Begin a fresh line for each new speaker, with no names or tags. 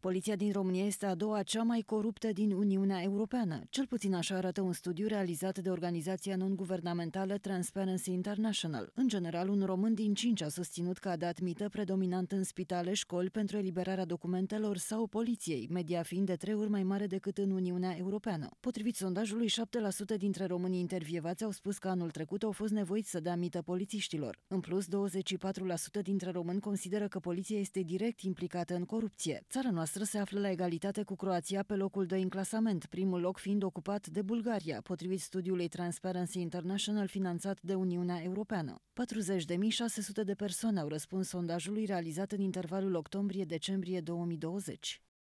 Poliția din România este a doua cea mai coruptă din Uniunea Europeană. Cel puțin așa arată un studiu realizat de organizația non-guvernamentală Transparency International. În general, un român din cinci a susținut că a dat mită predominant în spitale, școli pentru eliberarea documentelor sau poliției, media fiind de trei ori mai mare decât în Uniunea Europeană. Potrivit sondajului, 7% dintre românii intervievați au spus că anul trecut au fost nevoiți să dea mită polițiștilor. În plus, 24% dintre români consideră că poliția este direct implicată în corupție. Țara noastră noastră se află la egalitate cu Croația pe locul 2 în clasament, primul loc fiind ocupat de Bulgaria, potrivit studiului Transparency International finanțat de Uniunea Europeană. 40.600 de persoane au răspuns sondajului realizat în intervalul octombrie-decembrie 2020.